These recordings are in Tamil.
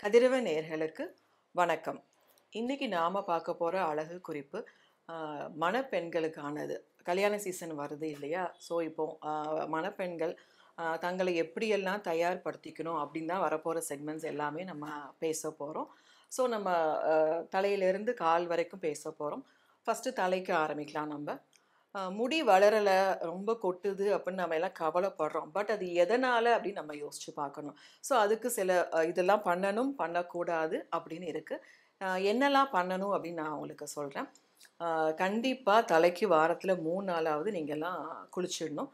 கதிரவ நேர்களுக்கு வணக்கம் இன்றைக்கி நாம் பார்க்க போகிற அழகு குறிப்பு மணப்பெண்களுக்கானது கல்யாண சீசன் வருது இல்லையா ஸோ இப்போ மணப்பெண்கள் தங்களை எப்படியெல்லாம் தயார்படுத்திக்கணும் அப்படின்னு தான் வரப்போகிற செக்மெண்ட்ஸ் எல்லாமே நம்ம பேச போகிறோம் ஸோ நம்ம தலையிலேருந்து கால் வரைக்கும் பேச போகிறோம் ஃபஸ்ட்டு தலைக்கு ஆரம்பிக்கலாம் நம்ம முடி வளரலை ரொம்ப கொட்டுது அப்படின்னு நம்ம எல்லாம் கவலைப்படுறோம் பட் அது எதனால் அப்படின்னு நம்ம யோசித்து பார்க்கணும் ஸோ அதுக்கு சில இதெல்லாம் பண்ணணும் பண்ணக்கூடாது அப்படின்னு இருக்குது என்னெல்லாம் பண்ணணும் அப்படின்னு நான் உங்களுக்கு சொல்கிறேன் கண்டிப்பாக தலைக்கு வாரத்தில் மூணு நாளாவது நீங்கள்லாம் குளிச்சிடணும்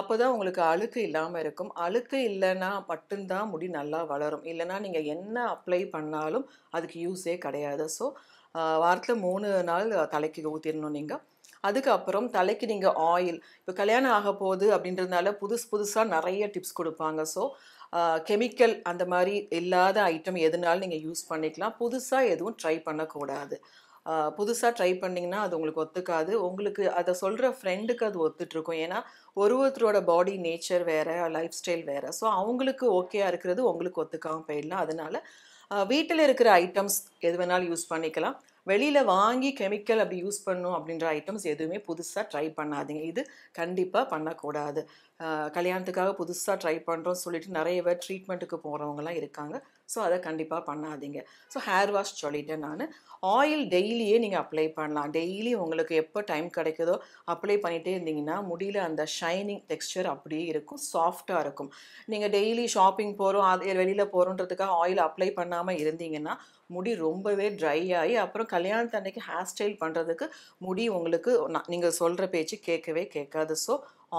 அப்போ தான் உங்களுக்கு அழுக்கு இல்லாமல் இருக்கும் அழுக்கு இல்லைன்னா மட்டும்தான் முடி நல்லா வளரும் இல்லைன்னா நீங்கள் என்ன அப்ளை பண்ணாலும் அதுக்கு யூஸே கிடையாது ஸோ வாரத்தில் மூணு நாள் தலைக்கு ஊற்றிடணும் நீங்கள் அதுக்கப்புறம் தலைக்கு நீங்கள் ஆயில் இப்போ கல்யாணம் ஆக போகுது அப்படின்றதுனால புதுசு புதுசாக நிறைய டிப்ஸ் கொடுப்பாங்க ஸோ கெமிக்கல் அந்த மாதிரி இல்லாத ஐட்டம் எதுனாலும் நீங்கள் யூஸ் பண்ணிக்கலாம் புதுசாக எதுவும் ட்ரை பண்ணக்கூடாது புதுசாக ட்ரை பண்ணிங்கன்னா அது உங்களுக்கு ஒத்துக்காது உங்களுக்கு அதை சொல்கிற ஃப்ரெண்டுக்கு அது ஒத்துட்ருக்கும் ஏன்னா ஒரு ஒருத்தரோட பாடி நேச்சர் வேறு லைஃப் ஸ்டைல் வேறு ஸோ அவங்களுக்கு ஓகேயாக இருக்கிறது உங்களுக்கு ஒத்துக்காமல் போயிடலாம் அதனால் வீட்டில் இருக்கிற ஐட்டம்ஸ் எது வேணாலும் யூஸ் பண்ணிக்கலாம் வெளியில் வாங்கி கெமிக்கல் அப்படி யூஸ் பண்ணும் அப்படின்ற ஐட்டம்ஸ் எதுவுமே புதுசாக ட்ரை பண்ணாதீங்க இது கண்டிப்பாக பண்ணக்கூடாது கல்யாணத்துக்காக புதுசாக ட்ரை பண்ணுறோம் சொல்லிட்டு நிறைய பேர் ட்ரீட்மெண்ட்டுக்கு போகிறவங்கலாம் இருக்காங்க ஸோ அதை கண்டிப்பாக பண்ணாதீங்க ஸோ ஹேர் வாஷ் சொல்லிவிட்டேன் நான் ஆயில் டெய்லியே நீங்கள் அப்ளை பண்ணலாம் டெய்லி உங்களுக்கு எப்போ டைம் கிடைக்குதோ அப்ளை பண்ணிகிட்டே இருந்தீங்கன்னா முடியல அந்த ஷைனிங் டெக்ஸ்டர் அப்படியே இருக்கும் சாஃப்டாக இருக்கும் நீங்கள் டெய்லி ஷாப்பிங் போகிறோம் அது வெளியில் போகிறோன்றதுக்காக ஆயில் அப்ளை பண்ணாமல் இருந்தீங்கன்னா முடி ரொம்பவே ட்ரை ஆகி அப்புறம் கல்யாணத்து அன்னைக்கு ஹேர் ஸ்டைல் பண்ணுறதுக்கு முடி உங்களுக்கு நீங்கள் சொல்கிற பேச்சு கேட்கவே கேட்காது ஸோ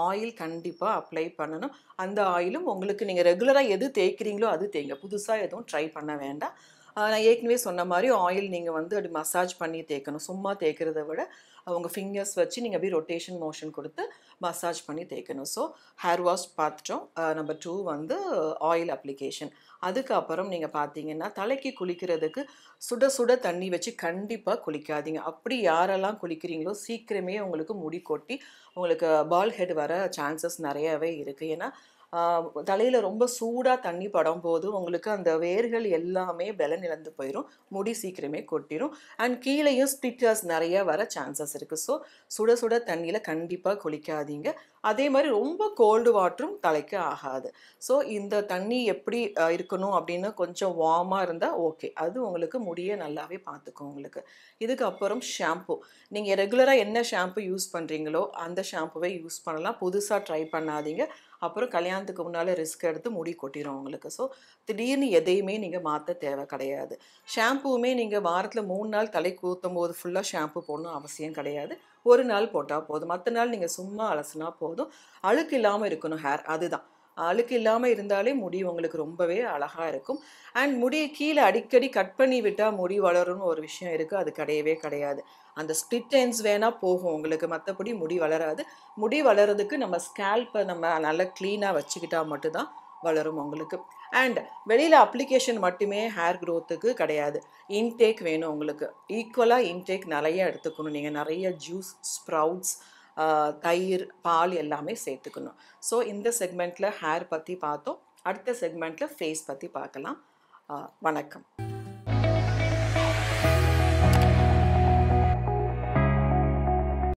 ஆயில் கண்டிப்பாக அப்ளை பண்ணணும் அந்த ஆயிலும் உங்களுக்கு நீங்கள் ரெகுலராக எது தேய்க்கிறீங்களோ அது தேய்ங்க புதுசாக எதுவும் ட்ரை பண்ண வேண்டாம் நான் ஏற்கனவே சொன்ன மாதிரி ஆயில் நீங்கள் வந்து அப்படி மசாஜ் பண்ணி தேய்க்கணும் சும்மா தேய்க்கிறத விட அவங்க ஃபிங்கர்ஸ் வச்சு நீங்கள் அப்படியே ரொட்டேஷன் மோஷன் கொடுத்து மசாஜ் பண்ணி தேய்க்கணும் ஸோ ஹேர் வாஷ் பார்த்துட்டோம் நம்பர் டூ வந்து ஆயில் அப்ளிகேஷன் அதுக்கப்புறம் நீங்கள் பார்த்தீங்கன்னா தலைக்கு குளிக்கிறதுக்கு சுட சுட தண்ணி வச்சு கண்டிப்பாக குளிக்காதீங்க அப்படி யாரெல்லாம் குளிக்கிறீங்களோ சீக்கிரமே உங்களுக்கு முடி கொட்டி உங்களுக்கு பால் ஹெட் வர சான்சஸ் நிறையவே இருக்குது ஏன்னா தலையில் ரொம்ப சூடாக தண்ணி படும்போது உங்களுக்கு அந்த வேர்கள் எல்லாமே வில நிலந்து போயிடும் முடி சீக்கிரமே கொட்டிடும் அண்ட் கீழேயும் ஸ்பிட்டர்ஸ் நிறைய வர சான்சஸ் இருக்குது ஸோ சுட சுட தண்ணியில் கண்டிப்பாக குளிக்காதீங்க அதே மாதிரி ரொம்ப கோல்டு வாட்டரும் தலைக்கு ஆகாது ஸோ இந்த தண்ணி எப்படி இருக்கணும் அப்படின்னு கொஞ்சம் வார்மாக இருந்தால் ஓகே அது உங்களுக்கு முடியை நல்லாவே பார்த்துக்கும் உங்களுக்கு இதுக்கப்புறம் ஷாம்பு நீங்கள் ரெகுலராக என்ன ஷாம்பு யூஸ் பண்ணுறீங்களோ அந்த ஷாம்புவே யூஸ் பண்ணலாம் புதுசாக ட்ரை பண்ணாதீங்க அப்புறம் கல்யாணத்துக்கு முன்னால் ரிஸ்க் எடுத்து முடி கொட்டிடும் உங்களுக்கு ஸோ திடீர்னு எதையுமே நீங்கள் மாற்ற தேவை கிடையாது ஷாம்புவுமே நீங்கள் வாரத்தில் மூணு நாள் தலை கூத்தும் போது ஃபுல்லாக ஷாம்பு போடணும் அவசியம் கிடையாது ஒரு நாள் போட்டால் போதும் மற்ற நாள் நீங்கள் சும்மா அலசினா போதும் அழுக்கு இல்லாமல் இருக்கணும் ஹேர் அதுதான் அழுக்கு இல்லாமல் இருந்தாலே முடி உங்களுக்கு ரொம்பவே அழகாக இருக்கும் அண்ட் முடியை கீழே அடிக்கடி கட் பண்ணி விட்டால் முடி வளரும்னு ஒரு விஷயம் இருக்குது அது கிடையவே கிடையாது அந்த ஸ்பிட் எண்ட்ஸ் வேணால் போகும் உங்களுக்கு மற்றபடி முடி வளராது முடி வளரதுக்கு நம்ம ஸ்கேல்பை நம்ம நல்லா க்ளீனாக வச்சுக்கிட்டால் மட்டும்தான் வளரும் உங்களுக்கு அண்ட் வெளியில் அப்ளிகேஷன் மட்டுமே ஹேர் க்ரோத்துக்கு கிடையாது இன்டேக் வேணும் உங்களுக்கு ஈக்குவலாக இன்டேக் நிறைய எடுத்துக்கணும் நீங்கள் நிறைய ஜூஸ் ஸ்ப்ரவுட்ஸ் தயிர் பால் எல்லாமே சேர்த்துக்கணும் ஸோ இந்த செக்மெண்ட்டில் ஹேர் பற்றி பார்த்தோம் அடுத்த செக்மெண்ட்டில் ஃபேஸ் பற்றி பார்க்கலாம் வணக்கம்